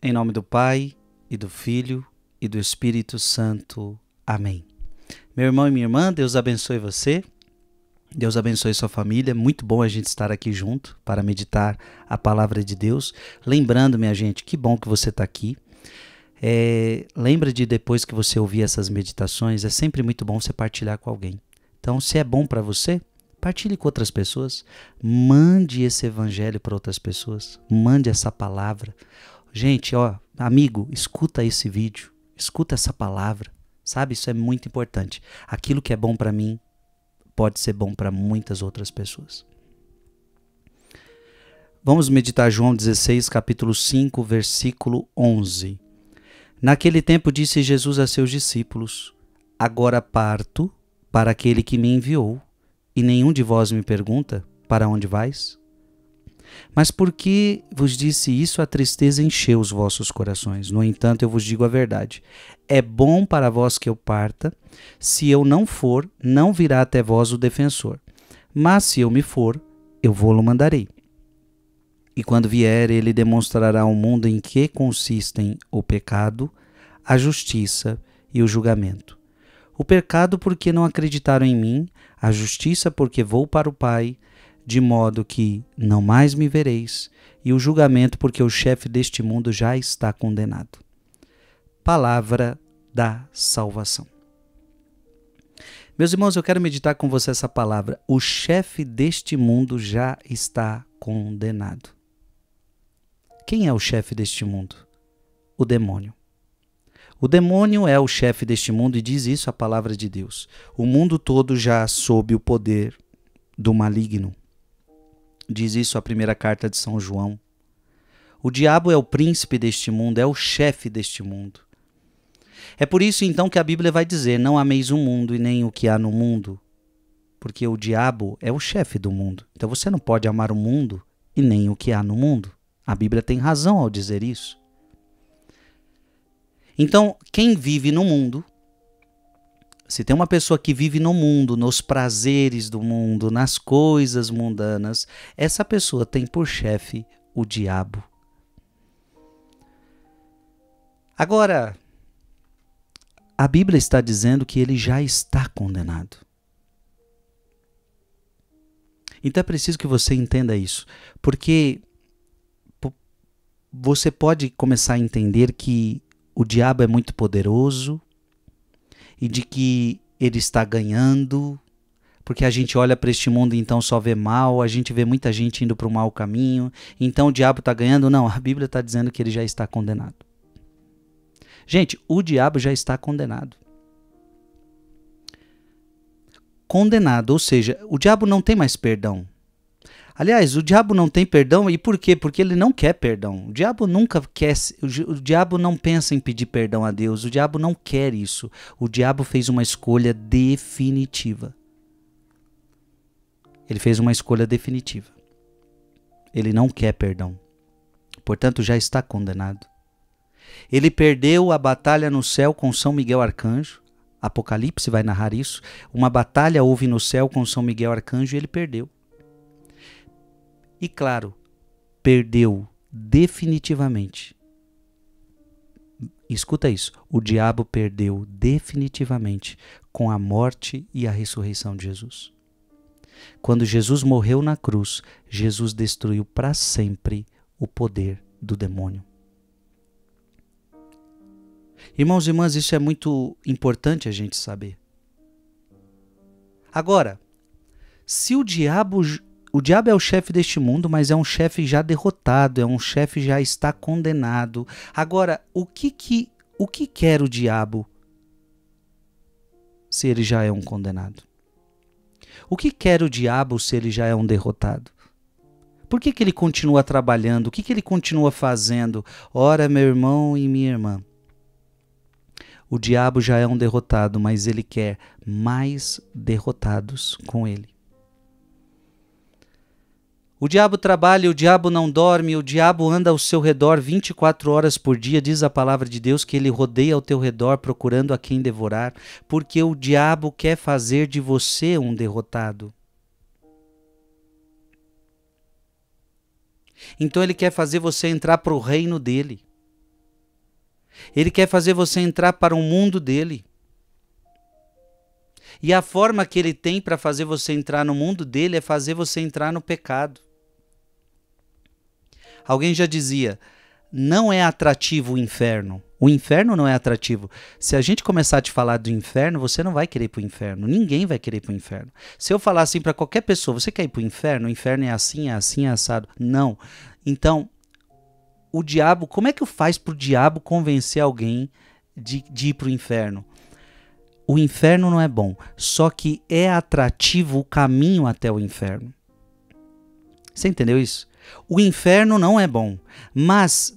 Em nome do Pai, e do Filho, e do Espírito Santo. Amém. Meu irmão e minha irmã, Deus abençoe você. Deus abençoe sua família. Muito bom a gente estar aqui junto para meditar a palavra de Deus. Lembrando, minha gente, que bom que você está aqui. É, lembra de depois que você ouvir essas meditações, é sempre muito bom você partilhar com alguém. Então, se é bom para você, Partilhe com outras pessoas. Mande esse evangelho para outras pessoas. Mande essa palavra. Gente, ó, amigo, escuta esse vídeo, escuta essa palavra. Sabe, isso é muito importante. Aquilo que é bom para mim pode ser bom para muitas outras pessoas. Vamos meditar João 16, capítulo 5, versículo 11. Naquele tempo disse Jesus a seus discípulos: Agora parto para aquele que me enviou, e nenhum de vós me pergunta: Para onde vais? Mas porque vos disse isso, a tristeza encheu os vossos corações. No entanto, eu vos digo a verdade. É bom para vós que eu parta. Se eu não for, não virá até vós o defensor. Mas se eu me for, eu vou-lo mandarei. E quando vier, ele demonstrará ao mundo em que consistem o pecado, a justiça e o julgamento. O pecado, porque não acreditaram em mim, a justiça, porque vou para o Pai de modo que não mais me vereis, e o julgamento, porque o chefe deste mundo já está condenado. Palavra da salvação. Meus irmãos, eu quero meditar com você essa palavra. O chefe deste mundo já está condenado. Quem é o chefe deste mundo? O demônio. O demônio é o chefe deste mundo e diz isso a palavra de Deus. O mundo todo já sob o poder do maligno. Diz isso a primeira carta de São João. O diabo é o príncipe deste mundo, é o chefe deste mundo. É por isso então que a Bíblia vai dizer: não ameis o mundo e nem o que há no mundo, porque o diabo é o chefe do mundo. Então você não pode amar o mundo e nem o que há no mundo. A Bíblia tem razão ao dizer isso. Então, quem vive no mundo se tem uma pessoa que vive no mundo, nos prazeres do mundo, nas coisas mundanas, essa pessoa tem por chefe o diabo. Agora, a Bíblia está dizendo que ele já está condenado. Então é preciso que você entenda isso, porque você pode começar a entender que o diabo é muito poderoso, e de que ele está ganhando, porque a gente olha para este mundo e então só vê mal, a gente vê muita gente indo para o mau caminho, então o diabo está ganhando. Não, a Bíblia está dizendo que ele já está condenado. Gente, o diabo já está condenado. Condenado, ou seja, o diabo não tem mais perdão. Aliás, o diabo não tem perdão e por quê? Porque ele não quer perdão. O diabo nunca quer, o diabo não pensa em pedir perdão a Deus, o diabo não quer isso. O diabo fez uma escolha definitiva. Ele fez uma escolha definitiva. Ele não quer perdão. Portanto, já está condenado. Ele perdeu a batalha no céu com São Miguel Arcanjo. Apocalipse vai narrar isso. Uma batalha houve no céu com São Miguel Arcanjo e ele perdeu. E claro, perdeu definitivamente. Escuta isso: o diabo perdeu definitivamente com a morte e a ressurreição de Jesus. Quando Jesus morreu na cruz, Jesus destruiu para sempre o poder do demônio. Irmãos e irmãs, isso é muito importante a gente saber. Agora, se o diabo o diabo é o chefe deste mundo, mas é um chefe já derrotado, é um chefe já está condenado. Agora, o que que o que quer o diabo se ele já é um condenado? O que quer o diabo se ele já é um derrotado? Por que, que ele continua trabalhando? O que, que ele continua fazendo? Ora, meu irmão e minha irmã, o diabo já é um derrotado, mas ele quer mais derrotados com ele. O diabo trabalha, o diabo não dorme, o diabo anda ao seu redor 24 horas por dia, diz a palavra de Deus que ele rodeia ao teu redor procurando a quem devorar, porque o diabo quer fazer de você um derrotado. Então ele quer fazer você entrar para o reino dele. Ele quer fazer você entrar para o mundo dele. E a forma que ele tem para fazer você entrar no mundo dele é fazer você entrar no pecado. Alguém já dizia: não é atrativo o inferno. O inferno não é atrativo. Se a gente começar a te falar do inferno, você não vai querer ir para o inferno. Ninguém vai querer ir para o inferno. Se eu falar assim para qualquer pessoa, você quer ir para o inferno? O inferno é assim, é assim, é assado. Não. Então, o diabo, como é que faz para o diabo convencer alguém de, de ir para o inferno? O inferno não é bom, só que é atrativo o caminho até o inferno. Você entendeu isso? O inferno não é bom, mas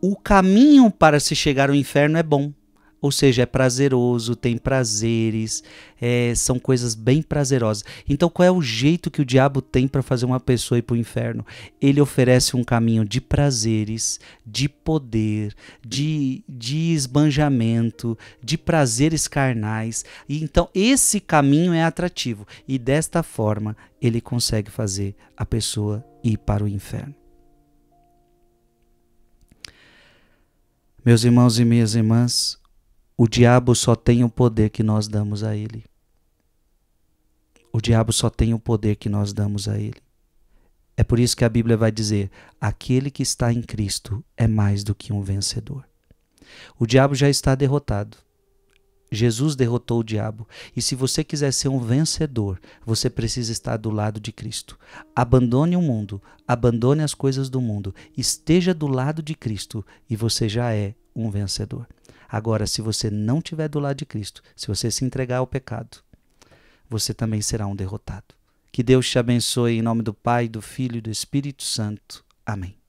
o caminho para se chegar ao inferno é bom. Ou seja, é prazeroso, tem prazeres, é, são coisas bem prazerosas. Então, qual é o jeito que o diabo tem para fazer uma pessoa ir para o inferno? Ele oferece um caminho de prazeres, de poder, de, de esbanjamento, de prazeres carnais. E então, esse caminho é atrativo. E desta forma, ele consegue fazer a pessoa ir para o inferno. Meus irmãos e minhas irmãs, o diabo só tem o poder que nós damos a ele. O diabo só tem o poder que nós damos a ele. É por isso que a Bíblia vai dizer: aquele que está em Cristo é mais do que um vencedor. O diabo já está derrotado. Jesus derrotou o diabo. E se você quiser ser um vencedor, você precisa estar do lado de Cristo. Abandone o mundo, abandone as coisas do mundo, esteja do lado de Cristo e você já é um vencedor. Agora, se você não tiver do lado de Cristo, se você se entregar ao pecado, você também será um derrotado. Que Deus te abençoe em nome do Pai, do Filho e do Espírito Santo. Amém.